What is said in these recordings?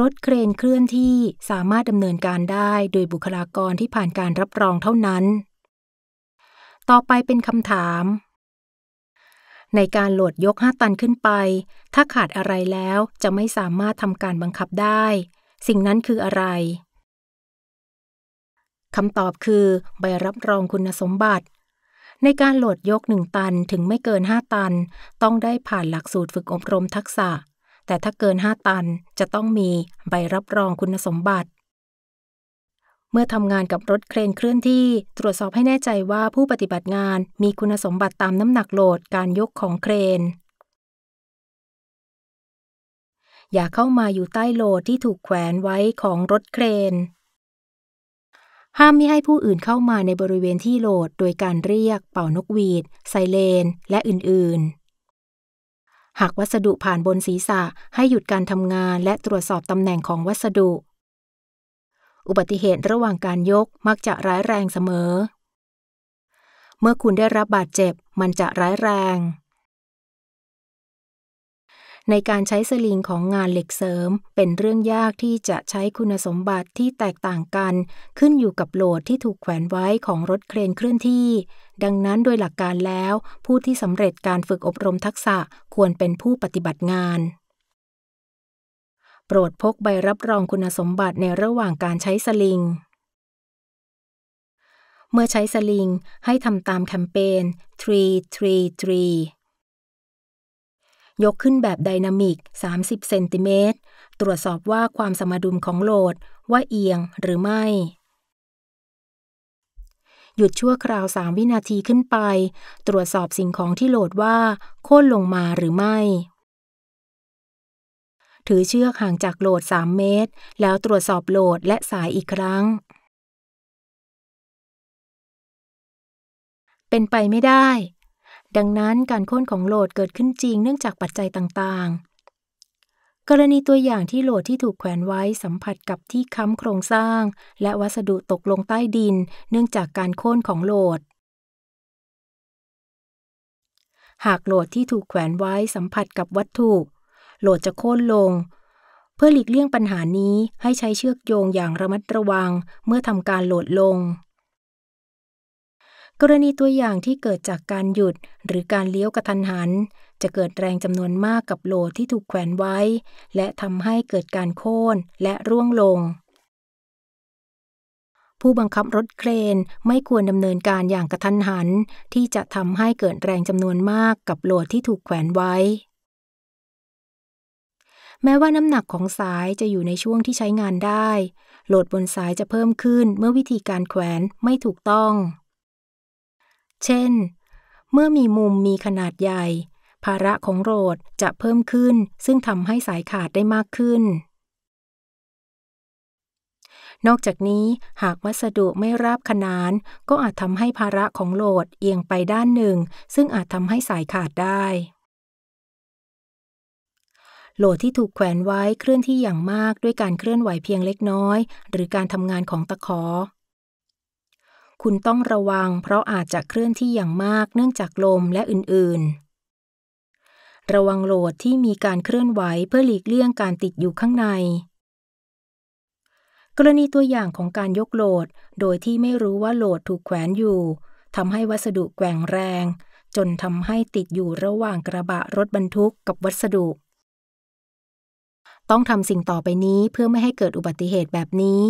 รถเครนเคลื่อนที่สามารถดำเนินการได้โดยบุคลากรที่ผ่านการรับรองเท่านั้น ต่อไปเป็นคำถาม ในการโหลดยก 5 ตันขึ้นไป ถ้าขาดอะไรแล้วจะไม่สามารถทำการบังคับได้ สิ่งนั้นคืออะไรคำตอบคือ ใบรับรองคุณสมบัติ ในการโหลดยก 1 ตันถึงไม่เกิน 5 ตัน ต้องได้ผ่านหลักสูตรฝึกอบรมทักษะแต่ถ้าเกิน 5 ตันจะต้องมีใบรับรองคุณสมบัติ เมื่อทำงานกับรถเครนเคลื่อนที่ตรวจสอบให้แน่ใจว่าผู้ปฏิบัติงานมีคุณสมบัติตามน้ำหนักโหลดการยกของเครน อย่าเข้ามาอยู่ใต้โหลดที่ถูกแขวนไว้ของรถเครน ห้ามมิให้ผู้อื่นเข้ามาในบริเวณที่โหลดโดยการเรียกเป่านกหวีด ไซเรนและอื่นๆหากวัสดุผ่านบนศีรษะให้หยุดการทำงานและตรวจสอบตำแหน่งของวัสดุ อุบัติเหตุระหว่างการยกมักจะร้ายแรงเสมอ เมื่อคุณได้รับบาดเจ็บมันจะร้ายแรงในการใช้สลิงของงานเหล็กเสริมเป็นเรื่องยากที่จะใช้คุณสมบัติที่แตกต่างกันขึ้นอยู่กับโหลดที่ถูกแขวนไว้ของรถเครนเคลื่อนที่ ดังนั้นโดยหลักการแล้วผู้ที่สำเร็จการฝึกอบรมทักษะควรเป็นผู้ปฏิบัติงาน โปรดพกใบรับรองคุณสมบัติในระหว่างการใช้สลิงเมื่อใช้สลิงให้ทำตามแคมเปญ3 3 3ยกขึ้นแบบไดนามิก30เซนติเมตร ตรวจสอบว่าความสมดุลของโหลดว่าเอียงหรือไม่ หยุดชั่วคราว 3 วินาทีขึ้นไป ตรวจสอบสิ่งของที่โหลดว่าโค่นลงมาหรือไม่ ถือเชือกห่างจากโหลด3เมตร แล้วตรวจสอบโหลดและสายอีกครั้ง เป็นไปไม่ได้ดังนั้นการค้นของโหลดเกิดขึ้นจริงเนื่องจากปัจจัยต่างๆ กรณีตัวอย่างที่โหลดที่ถูกแขวนไว้สัมผัสกับที่ค้ำโครงสร้าง และวัสดุตกลงใต้ดินเนื่องจากการโค่นของโหลด หากโหลดที่ถูกแขวนไว้สัมผัสกับวัตถุ โหลดจะโค่นลง เพื่อหลีกเลี่ยงปัญหานี้ให้ใช้เชือกโยงอย่างระมัดระวัง เมื่อทำการโหลดลงกรณีตัวอย่างที่เกิดจากการหยุดหรือการเลี้ยวกระทันหัน จะเกิดแรงจำนวนมากกับโหลดที่ถูกแขวนไว้ และทำให้เกิดการโค่นและร่วงลง ผู้บังคับรถเครนไม่ควรดำเนินการอย่างกระทันหันที่จะทำให้เกิดแรงจำนวนมากกับโหลดที่ถูกแขวนไว้ แม้ว่าน้ำหนักของสายจะอยู่ในช่วงที่ใช้งานได้ โหลดบนสายจะเพิ่มขึ้นเมื่อวิธีการแขวนไม่ถูกต้องเช่น เมื่อมีมุมมีขนาดใหญ่ ภาระของโรดจะเพิ่มขึ้นซึ่งทำให้สายขาดได้มากขึ้น นอกจากนี้หากวัสดุไม่ราบขนานก็อาจทำให้ภาระของโหลดเอียงไปด้านหนึ่ง ซึ่งอาจทำให้สายขาดได้ โหลดที่ถูกแขวนไว้เคลื่อนที่อย่างมากด้วยการเคลื่อนไหวเพียงเล็กน้อย หรือการทำงานของตะขอคุณต้องระวังเพราะอาจจะเคลื่อนที่อย่างมากเนื่องจากลมและอื่นๆ ระวังโหลดที่มีการเคลื่อนไหวเพื่อหลีกเลี่ยงการติดอยู่ข้างใน กรณีตัวอย่างของการยกโหลดโดยที่ไม่รู้ว่าโหลดถูกแขวนอยู่ทำให้วัสดุแกว่งแรง จนทำให้ติดอยู่ระหว่างกระบะรถบรรทุกกับวัสดุ ต้องทำสิ่งต่อไปนี้เพื่อไม่ให้เกิดอุบัติเหตุแบบนี้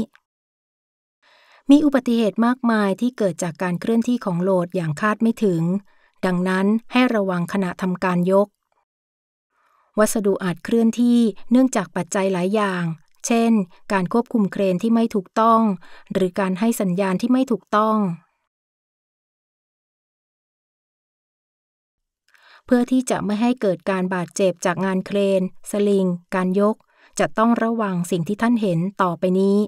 มีอุบัติเหตุมากมายที่เกิดจากการเคลื่อนที่ของโหลดอย่างคาดไม่ถึง ดังนั้นให้ระวังขณะทำการยก วัสดุอาจเคลื่อนที่เนื่องจากปัจจัยหลายอย่าง เช่น การควบคุมเครนที่ไม่ถูกต้อง หรือการให้สัญญาณที่ไม่ถูกต้อง เพื่อที่จะไม่ให้เกิดการบาดเจ็บจากงานเครน สลิง การยก จะต้องระวังสิ่งที่ท่านเห็นต่อไปนี้